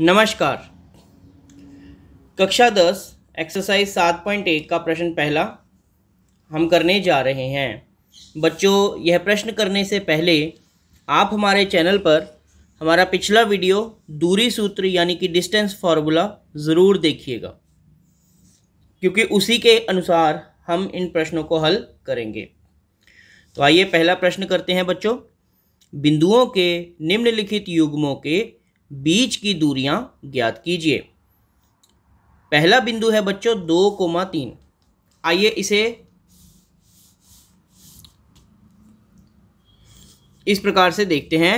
नमस्कार कक्षा दस एक्सरसाइज सात पॉइंट एक का प्रश्न पहला हम करने जा रहे हैं बच्चों यह प्रश्न करने से पहले आप हमारे चैनल पर हमारा पिछला वीडियो दूरी सूत्र यानी कि डिस्टेंस फार्मूला ज़रूर देखिएगा क्योंकि उसी के अनुसार हम इन प्रश्नों को हल करेंगे तो आइए पहला प्रश्न करते हैं बच्चों बिंदुओं के निम्नलिखित युग्मों के बीच की दूरियां ज्ञात कीजिए पहला बिंदु है बच्चों दो कोमा तीन आइए इसे इस प्रकार से देखते हैं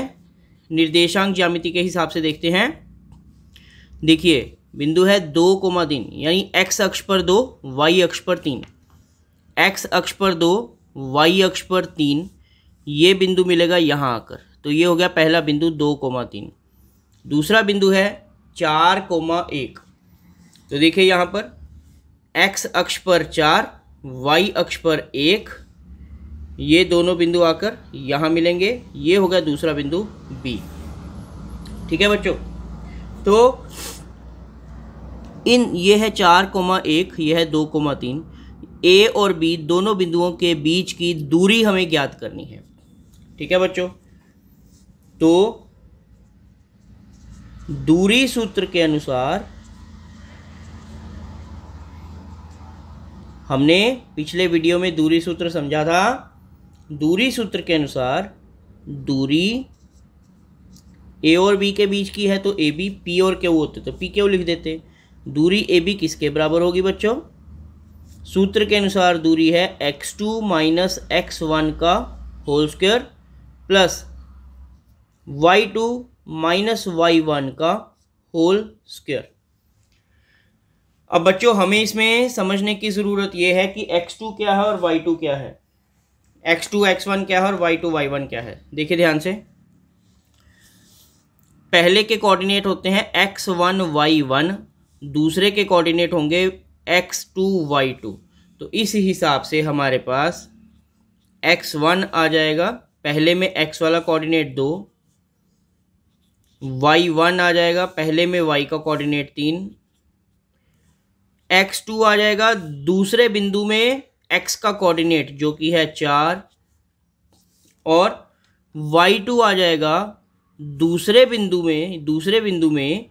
निर्देशांक ज्यामिति के हिसाब से देखते हैं देखिए बिंदु है दो कोमा तीन यानी एक्स अक्ष पर दो वाई अक्ष पर तीन एक्स अक्ष पर दो वाई अक्ष पर तीन ये बिंदु मिलेगा यहाँ आकर तो ये हो गया पहला बिंदु दो कोमा तीन दूसरा बिंदु है चार कोमा एक तो देखिए यहाँ पर एक्स अक्ष पर चार वाई अक्ष पर एक ये दोनों बिंदु आकर यहाँ मिलेंगे ये होगा दूसरा बिंदु बी ठीक है बच्चों तो इन ये है चार कोमा एक यह है दो कोमा तीन ए और बी दोनों बिंदुओं के बीच की दूरी हमें ज्ञात करनी है ठीक है बच्चों तो दूरी सूत्र के अनुसार हमने पिछले वीडियो में दूरी सूत्र समझा था दूरी सूत्र के अनुसार दूरी ए और बी के बीच की है तो ए बी पी और क्यों होते तो पी क्यों लिख देते दूरी ए बी किसके बराबर होगी बच्चों सूत्र के अनुसार दूरी है x two minus x one का whole square plus y two minus y one का होल स्क्वेयर अब बच्चों हमें इसमें समझने की ज़रूरत यह है कि एक्स टू क्या है और वाई टू क्या है एक्स टू एक्स वन क्या है और वाई टू वाई वन क्या है देखिए ध्यान से पहले के कोऑर्डिनेट होते हैं एक्स वन वाई वन दूसरे के कोऑर्डिनेट होंगे एक्स टू वाई टू तो इस हिसाब से हमारे पास एक्स वन आ जाएगा पहले में एक्स वाला कोऑर्डिनेट दो वाई वन आ जाएगा पहले में वाई का कोऑर्डिनेट तीन एक्स टू आ जाएगा दूसरे बिंदु में एक्स का कोऑर्डिनेट जो कि है चार और वाई टू आ जाएगा दूसरे बिंदु में दूसरे बिंदु में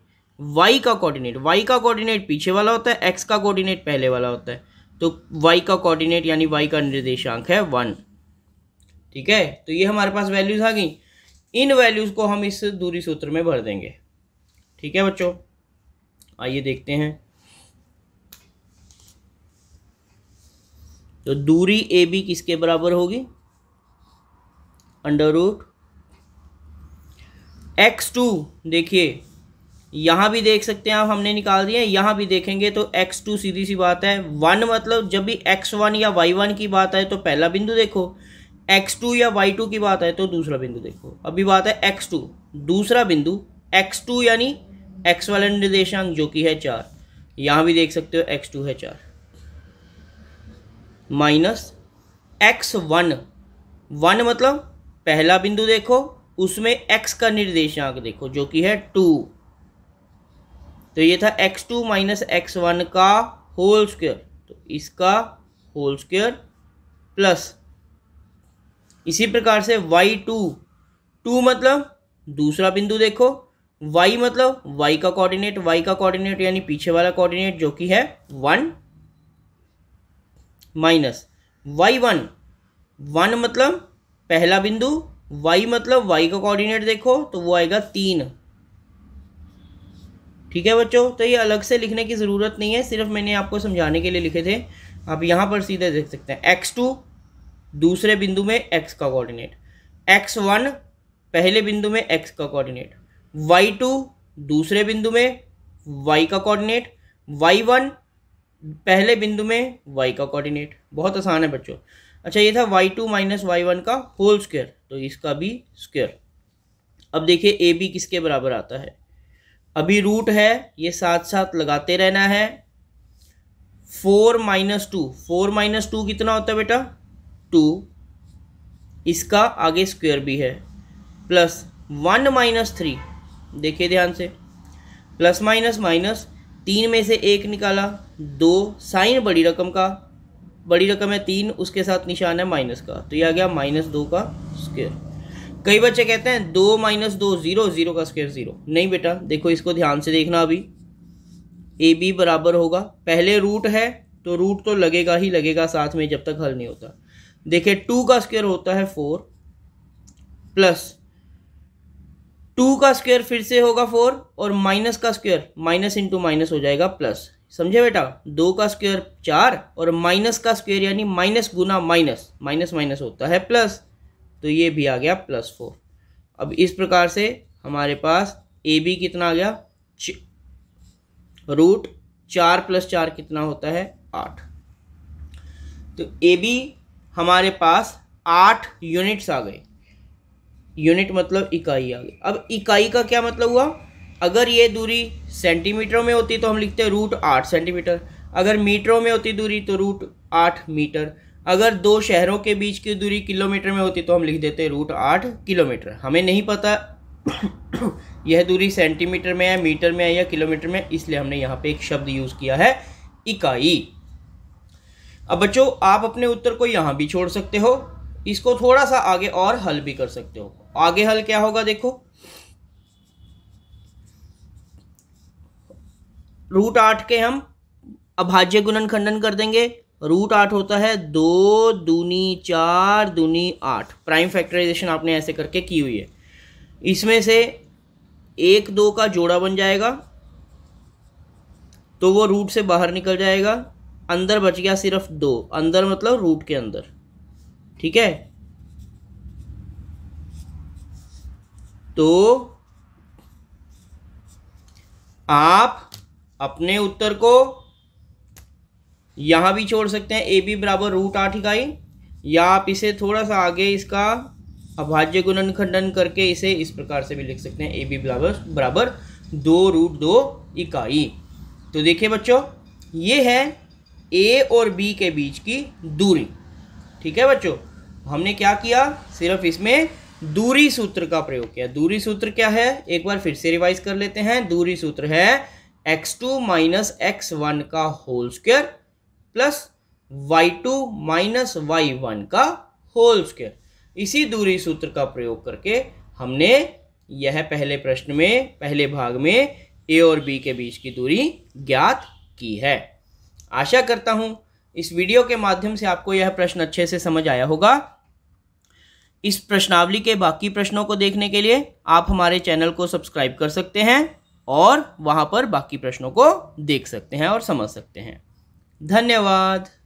वाई का कोऑर्डिनेट वाई का कोऑर्डिनेट पीछे वाला होता है एक्स का कोऑर्डिनेट पहले वाला होता है तो वाई का कोऑर्डिनेट यानी वाई का निर्देशांक है वन ठीक है तो ये हमारे पास वैल्यूज आ गई इन वैल्यूज़ को हम इस दूरी सूत्र में भर देंगे ठीक है बच्चों आइए देखते हैं तो दूरी ए बी किसके बराबर होगी अंडर रूट एक्स टू देखिए यहां भी देख सकते हैं आप हमने निकाल दिया यहां भी देखेंगे तो एक्स टू सीधी सी बात है वन मतलब जब भी एक्स वन या वाई वन की बात है तो पहला बिंदु देखो एक्स टू या वाई टू की बात है तो दूसरा बिंदु देखो अभी बात है एक्स टू दूसरा बिंदु एक्स टू यानी एक्स वाला निर्देशांक जो कि है चार यहां भी देख सकते हो एक्स टू है चार माइनस एक्स वन वन मतलब पहला बिंदु देखो उसमें एक्स का निर्देशांक देखो जो कि है टू तो ये था x two minus x one का होल स्क्वेयर तो इसका होल स्क्वेयर प्लस इसी प्रकार से वाई टू टू मतलब दूसरा बिंदु देखो वाई मतलब वाई का कोऑर्डिनेट वाई का कोऑर्डिनेट यानी पीछे वाला कोऑर्डिनेट जो कि है one minus y one one मतलब पहला बिंदु वाई मतलब वाई का कोऑर्डिनेट देखो तो वो आएगा तीन ठीक है बच्चों तो ये अलग से लिखने की ज़रूरत नहीं है सिर्फ मैंने आपको समझाने के लिए लिखे थे आप यहाँ पर सीधे देख सकते हैं एक्स टू दूसरे बिंदु में एक्स का कोऑर्डिनेट एक्स वन पहले बिंदु में एक्स का कोऑर्डिनेट वाई टू दूसरे बिंदु में वाई का कोऑर्डिनेट वाई वन पहले बिंदु में वाई का कोऑर्डिनेट बहुत आसान है बच्चों अच्छा ये था y two minus y one का होल स्क्वायर तो इसका भी स्क्वायर अब देखिए ए बी किसके बराबर आता है अभी रूट है ये साथ साथ लगाते रहना है four minus two four minus two कितना होता है बेटा टू इसका आगे स्क्वायर भी है प्लस वन माइनस थ्री देखिए ध्यान से प्लस माइनस माइनस तीन में से एक निकाला दो साइन बड़ी रकम का बड़ी रकम है तीन उसके साथ निशान है माइनस का तो ये आ गया माइनस दो का स्क्वेयर कई बच्चे कहते हैं दो माइनस दो जीरो जीरो का स्क्वेयर जीरो नहीं बेटा देखो इसको ध्यान से देखना अभी ए बी बराबर होगा पहले रूट है तो रूट तो लगेगा ही लगेगा साथ में जब तक हल नहीं होता देखिए टू का स्क्वेयर होता है फोर प्लस टू का स्क्वेयर फिर से होगा फोर और माइनस का स्क्वेयर माइनस इंटू माइनस हो जाएगा प्लस समझे बेटा दो का स्क्वेयर चार और माइनस का स्क्वेयर यानी माइनस गुना माइनस माइनस माइनस होता है प्लस तो ये भी आ गया प्लस फोर अब इस प्रकार से हमारे पास ए बी कितना आ गया रूट चार प्लस चार कितना होता है आठ तो ए बी हमारे पास आठ यूनिट्स आ गए यूनिट मतलब इकाई आ गई अब इकाई का क्या मतलब हुआ अगर ये दूरी सेंटीमीटरों में होती तो हम लिखते हैं रूट आठ सेंटीमीटर अगर मीटरों में होती दूरी तो रूट आठ मीटर अगर दो शहरों के बीच की दूरी किलोमीटर में होती तो हम लिख देते रूट आठ किलोमीटर हमें नहीं पता यह दूरी सेंटीमीटर में है मीटर में है या किलोमीटर में इसलिए हमने यहाँ पे एक शब्द यूज़ किया है इकाई अब बच्चों आप अपने उत्तर को यहाँ भी छोड़ सकते हो इसको थोड़ा सा आगे और हल भी कर सकते हो आगे हल क्या होगा देखो रूट आठ के हम अभाज्य गुणन खंडन कर देंगे रूट आठ होता है दो दूनी चार दूनी आठ प्राइम फैक्टराइजेशन आपने ऐसे करके की हुई है इसमें से एक दो का जोड़ा बन जाएगा तो वो रूट से बाहर निकल जाएगा अंदर बच गया सिर्फ दो अंदर मतलब रूट के अंदर ठीक है तो आप अपने उत्तर को यहां भी छोड़ सकते हैं ए बी बराबर रूट आठ इकाई या आप इसे थोड़ा सा आगे इसका अभाज्य गुणन खंडन करके इसे इस प्रकार से भी लिख सकते हैं ए बी बराबर बराबर दो रूट दो इकाई तो देखिए बच्चों ये है ए और बी के बीच की दूरी ठीक है बच्चों हमने क्या किया सिर्फ इसमें दूरी सूत्र का प्रयोग किया दूरी सूत्र क्या है एक बार फिर से रिवाइज कर लेते हैं दूरी सूत्र है x two minus x one का whole square plus y two minus y one का होल स्क्र इसी दूरी सूत्र का प्रयोग करके हमने यह पहले प्रश्न में पहले भाग में ए और बी के बीच की दूरी ज्ञात की है आशा करता हूँ इस वीडियो के माध्यम से आपको यह प्रश्न अच्छे से समझ आया होगा इस प्रश्नावली के बाकी प्रश्नों को देखने के लिए आप हमारे चैनल को सब्सक्राइब कर सकते हैं और वहाँ पर बाकी प्रश्नों को देख सकते हैं और समझ सकते हैं धन्यवाद